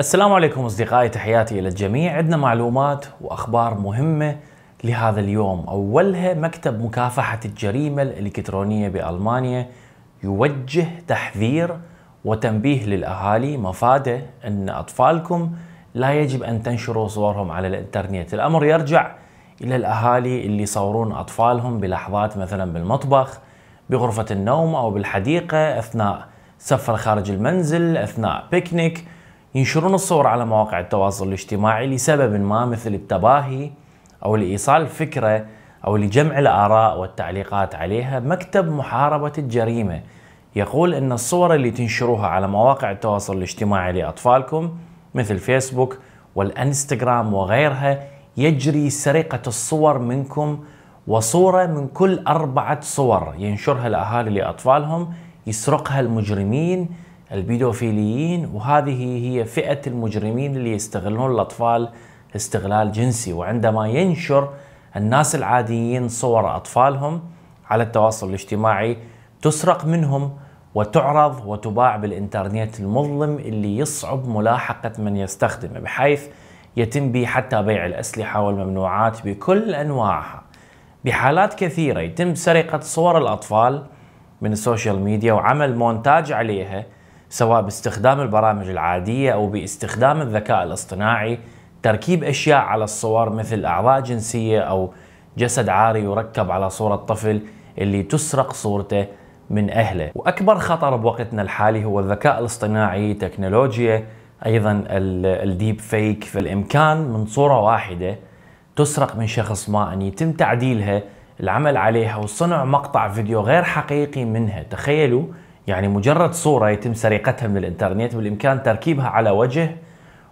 السلام عليكم اصدقائي تحياتي الى الجميع عندنا معلومات واخبار مهمه لهذا اليوم اولها مكتب مكافحه الجريمه الالكترونيه بالمانيا يوجه تحذير وتنبيه للاهالي مفاده ان اطفالكم لا يجب ان تنشروا صورهم على الانترنت الامر يرجع الى الاهالي اللي يصورون اطفالهم بلحظات مثلا بالمطبخ بغرفه النوم او بالحديقه اثناء سفر خارج المنزل اثناء بيكنيك ينشرون الصور على مواقع التواصل الاجتماعي لسبب ما مثل التباهي أو لإيصال فكره أو لجمع الآراء والتعليقات عليها مكتب محاربة الجريمة يقول أن الصور اللي تنشروها على مواقع التواصل الاجتماعي لأطفالكم مثل فيسبوك والانستغرام وغيرها يجري سرقة الصور منكم وصورة من كل أربعة صور ينشرها الأهالي لأطفالهم يسرقها المجرمين البيدوفيليين وهذه هي فئة المجرمين اللي يستغلون الأطفال استغلال جنسي وعندما ينشر الناس العاديين صور أطفالهم على التواصل الاجتماعي تسرق منهم وتعرض وتباع بالإنترنت المظلم اللي يصعب ملاحقة من يستخدمه بحيث يتم به حتى بيع الأسلحة والممنوعات بكل أنواعها بحالات كثيرة يتم سرقة صور الأطفال من السوشيال ميديا وعمل مونتاج عليها سواء باستخدام البرامج العادية أو باستخدام الذكاء الاصطناعي تركيب أشياء على الصور مثل أعضاء جنسية أو جسد عاري يركب على صورة طفل اللي تسرق صورته من أهله وأكبر خطر بوقتنا الحالي هو الذكاء الاصطناعي تكنولوجيا أيضا الديب فيك فالإمكان من صورة واحدة تسرق من شخص ما أن يتم تعديلها العمل عليها وصنع مقطع فيديو غير حقيقي منها تخيلوا يعني مجرد صورة يتم سرقتها من الإنترنت بالإمكان تركيبها على وجه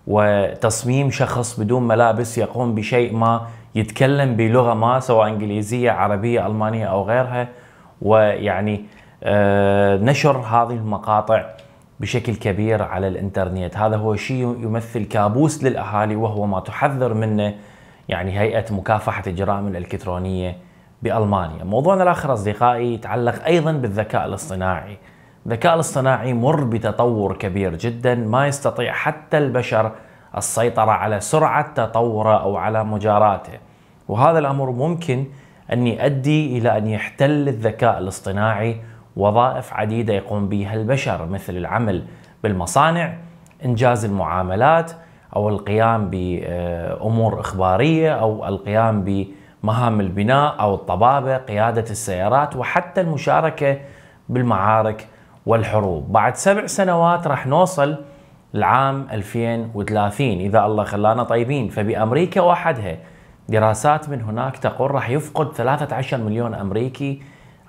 وتصميم شخص بدون ملابس يقوم بشيء ما يتكلم بلغة ما سواء إنجليزية عربية ألمانية أو غيرها ويعني آه، نشر هذه المقاطع بشكل كبير على الانترنت هذا هو شيء يمثل كابوس للأهالي وهو ما تحذر منه يعني هيئة مكافحة الجرائم الإلكترونية بألمانيا موضوعنا الآخر أصدقائي يتعلق أيضا بالذكاء الاصطناعي الذكاء الاصطناعي مر بتطور كبير جدا ما يستطيع حتى البشر السيطرة على سرعة تطوره أو على مجاراته وهذا الأمر ممكن أن يؤدي إلى أن يحتل الذكاء الاصطناعي وظائف عديدة يقوم بها البشر مثل العمل بالمصانع إنجاز المعاملات أو القيام بأمور إخبارية أو القيام بمهام البناء أو الطبابة قيادة السيارات وحتى المشاركة بالمعارك والحروب بعد سبع سنوات راح نوصل العام 2030 إذا الله خلانا طيبين فبأمريكا وحدها دراسات من هناك تقول راح يفقد 13 مليون أمريكي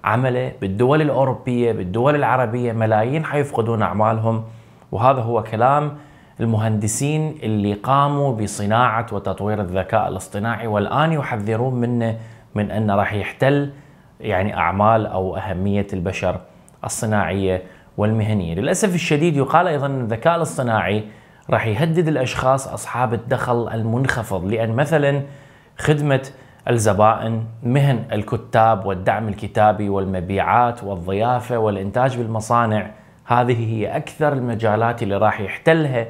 عمله بالدول الأوروبية بالدول العربية ملايين حيفقدون أعمالهم وهذا هو كلام المهندسين اللي قاموا بصناعة وتطوير الذكاء الاصطناعي والآن يحذرون منه من أنه راح يحتل يعني أعمال أو أهمية البشر الصناعيه والمهنيه، للاسف الشديد يقال ايضا ان الذكاء الاصطناعي راح يهدد الاشخاص اصحاب الدخل المنخفض لان مثلا خدمه الزبائن، مهن الكتاب والدعم الكتابي والمبيعات والضيافه والانتاج بالمصانع، هذه هي اكثر المجالات اللي راح يحتلها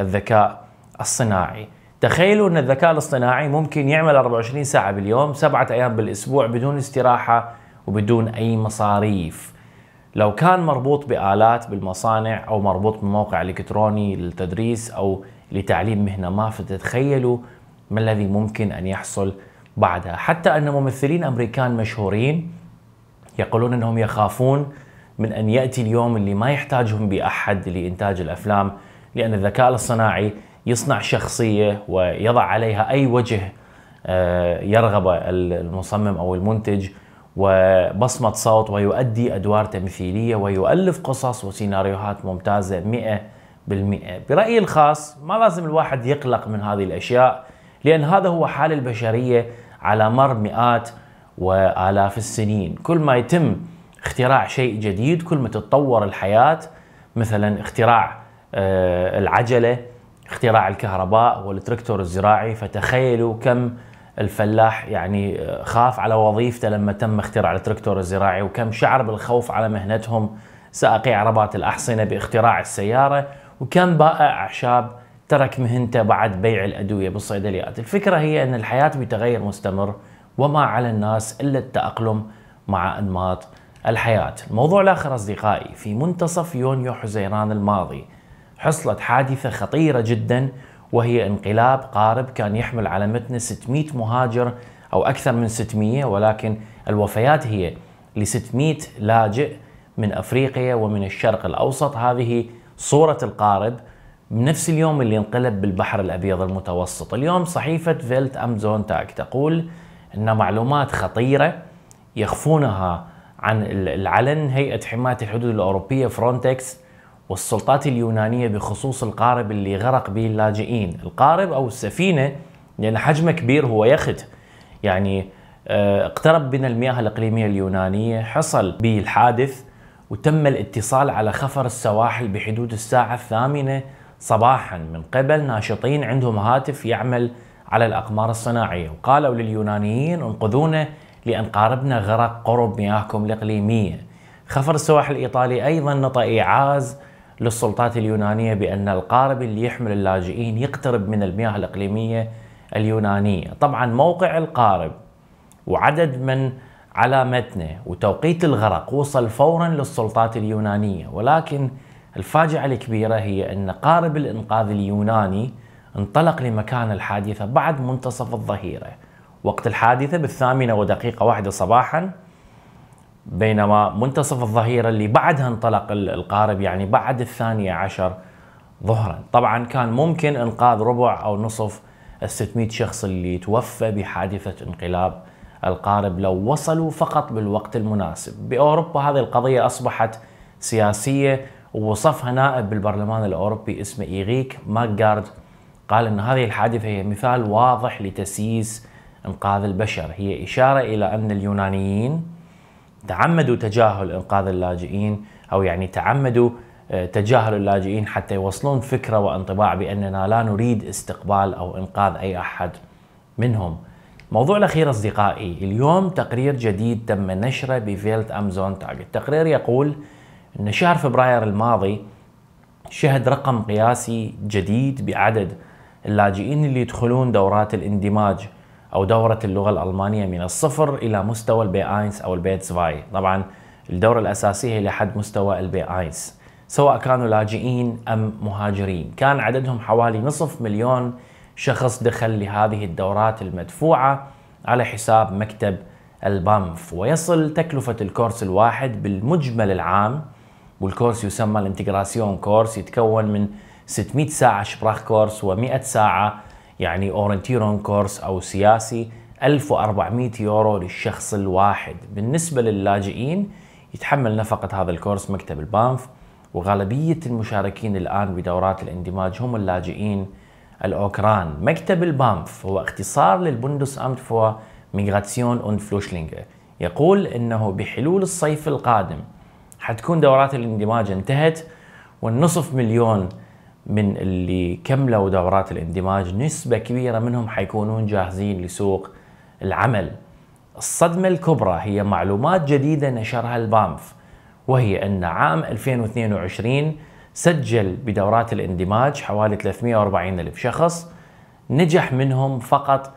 الذكاء الصناعي. تخيلوا ان الذكاء الاصطناعي ممكن يعمل 24 ساعه باليوم، سبعه ايام بالاسبوع بدون استراحه وبدون اي مصاريف. لو كان مربوط بآلات بالمصانع أو مربوط بموقع إلكتروني للتدريس أو لتعليم مهنة ما فتتخيلوا ما الذي ممكن أن يحصل بعدها حتى أن ممثلين أمريكان مشهورين يقولون أنهم يخافون من أن يأتي اليوم اللي ما يحتاجهم بأحد لإنتاج الأفلام لأن الذكاء الاصطناعي يصنع شخصية ويضع عليها أي وجه آه، يرغب المصمم أو المنتج وبصمة صوت ويؤدي أدوار تمثيلية ويؤلف قصص وسيناريوهات ممتازة 100% برأيي الخاص ما لازم الواحد يقلق من هذه الأشياء لأن هذا هو حال البشرية على مر مئات وآلاف السنين كل ما يتم اختراع شيء جديد كل ما تتطور الحياة مثلا اختراع آه، العجلة اختراع الكهرباء والتركتور الزراعي فتخيلوا كم الفلاح يعني آه، خاف على وظيفته لما تم اختراع التركتور الزراعي وكم شعر بالخوف على مهنتهم سائقي عربات الأحصنة باختراع السيارة وكم بائع أعشاب ترك مهنته بعد بيع الأدوية بالصيدليات الفكرة هي أن الحياة بتغير مستمر وما على الناس إلا التأقلم مع أنماط الحياة الموضوع الآخر أصدقائي في منتصف يونيو حزيران الماضي حصلت حادثة خطيرة جدا وهي انقلاب قارب كان يحمل على متنه 600 مهاجر او اكثر من 600 ولكن الوفيات هي ل 600 لاجئ من افريقيا ومن الشرق الاوسط هذه صوره القارب بنفس اليوم اللي انقلب بالبحر الابيض المتوسط، اليوم صحيفه فيلت ام زونتاك تقول ان معلومات خطيره يخفونها عن العلن هيئه حمايه الحدود الاوروبيه فرونتكس والسلطات اليونانية بخصوص القارب اللي غرق به اللاجئين القارب أو السفينة لأن حجمه كبير هو يخت يعني آه، اقترب من المياه الإقليمية اليونانية حصل به الحادث وتم الاتصال على خفر السواحل بحدود الساعة الثامنة صباحا من قبل ناشطين عندهم هاتف يعمل على الأقمار الصناعية وقالوا لليونانيين انقذونا لأن قاربنا غرق قرب مياهكم الإقليمية خفر السواحل الإيطالي أيضا نطى إيعاز للسلطات اليونانية بأن القارب اللي يحمل اللاجئين يقترب من المياه الإقليمية اليونانية طبعا موقع القارب وعدد من على متنه وتوقيت الغرق وصل فورا للسلطات اليونانية ولكن الفاجعة الكبيرة هي أن قارب الإنقاذ اليوناني انطلق لمكان الحادثة بعد منتصف الظهيرة وقت الحادثة بالثامنة ودقيقة واحدة صباحاً بينما منتصف الظهيرة اللي بعدها انطلق القارب يعني بعد الثانية عشر ظهرا طبعا كان ممكن إنقاذ ربع أو نصف ال 600 شخص اللي توفى بحادثة انقلاب القارب لو وصلوا فقط بالوقت المناسب بأوروبا هذه القضية أصبحت سياسية ووصفها نائب بالبرلمان الأوروبي اسمه إيغيك ماكغارد قال أن هذه الحادثة هي مثال واضح لتسييس إنقاذ البشر هي إشارة إلى أن اليونانيين تعمدوا تجاهل انقاذ اللاجئين او يعني تعمدوا آه، تجاهل اللاجئين حتى يوصلون فكره وانطباع باننا لا نريد استقبال او انقاذ اي احد منهم. موضوع الاخير اصدقائي، اليوم تقرير جديد تم نشره بفيلت امازون تاج، التقرير يقول ان شهر فبراير الماضي شهد رقم قياسي جديد بعدد اللاجئين اللي يدخلون دورات الاندماج أو دورة اللغة الألمانية من الصفر إلى مستوى البي آينس أو البيت زفاي طبعا الدورة الأساسية هي لحد مستوى البي آينس سواء كانوا لاجئين أم مهاجرين كان عددهم حوالي نصف مليون شخص دخل لهذه الدورات المدفوعة على حساب مكتب البامف ويصل تكلفة الكورس الواحد بالمجمل العام والكورس يسمى الانتجراسيون كورس يتكون من 600 ساعة شبراخ كورس و100 ساعة يعني اورنتيرون كورس او سياسي 1400 يورو للشخص الواحد بالنسبة للاجئين يتحمل نفقة هذا الكورس مكتب البانف وغالبية المشاركين الآن بدورات الاندماج هم اللاجئين الأوكران مكتب البانف هو اختصار للبندس أمت فور ميغراتسيون اون فلوشلينغ يقول أنه بحلول الصيف القادم حتكون دورات الاندماج انتهت والنصف مليون من اللي كملوا دورات الاندماج نسبة كبيرة منهم حيكونون جاهزين لسوق العمل الصدمة الكبرى هي معلومات جديدة نشرها البامف وهي أن عام 2022 سجل بدورات الاندماج حوالي 340 ألف شخص نجح منهم فقط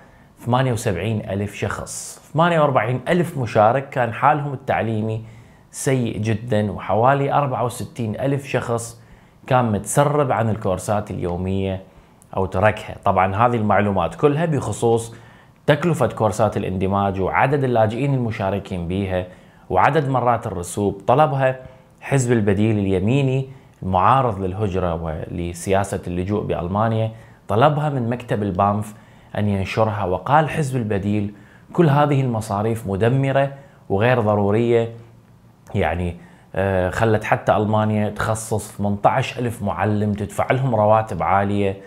78 ألف شخص 48 ألف مشارك كان حالهم التعليمي سيء جدا وحوالي 64 ألف شخص كان متسرب عن الكورسات اليومية أو تركها طبعا هذه المعلومات كلها بخصوص تكلفة كورسات الاندماج وعدد اللاجئين المشاركين بها وعدد مرات الرسوب طلبها حزب البديل اليميني المعارض للهجرة ولسياسة اللجوء بألمانيا طلبها من مكتب البانف أن ينشرها وقال حزب البديل كل هذه المصاريف مدمرة وغير ضرورية يعني آه، خلت حتى ألمانيا تخصص 18 ألف معلم تدفع لهم رواتب عالية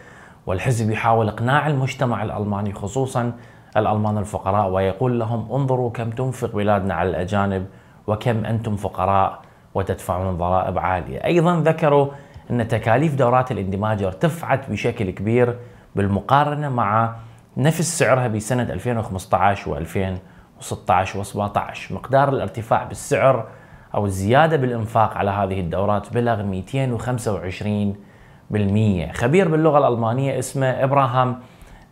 والحزب يحاول إقناع المجتمع الألماني خصوصا الألمان الفقراء ويقول لهم انظروا كم تنفق بلادنا على الأجانب وكم أنتم فقراء وتدفعون ضرائب عالية أيضا ذكروا أن تكاليف دورات الاندماج ارتفعت بشكل كبير بالمقارنة مع نفس سعرها بسنة 2015 و2016 و17 مقدار الارتفاع بالسعر او الزياده بالانفاق على هذه الدورات بلغ 225% خبير باللغه الالمانيه اسمه ابراهام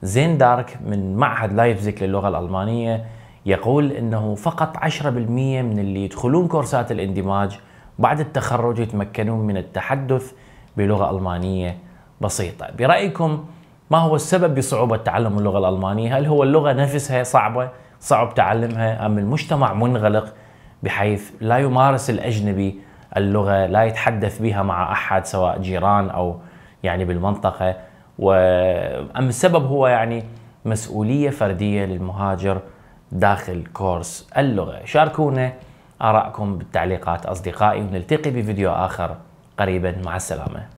زيندارك من معهد لايفزك للغه الالمانيه يقول انه فقط 10% من اللي يدخلون كورسات الاندماج بعد التخرج يتمكنون من التحدث بلغه المانيه بسيطه برايكم ما هو السبب بصعوبه تعلم اللغه الالمانيه هل هو اللغه نفسها صعبه صعب تعلمها ام المجتمع منغلق بحيث لا يمارس الأجنبي اللغة لا يتحدث بها مع أحد سواء جيران أو يعني بالمنطقة و... أم السبب هو يعني مسؤولية فردية للمهاجر داخل كورس اللغة شاركونا آرائكم بالتعليقات أصدقائي ونلتقي بفيديو آخر قريبا مع السلامة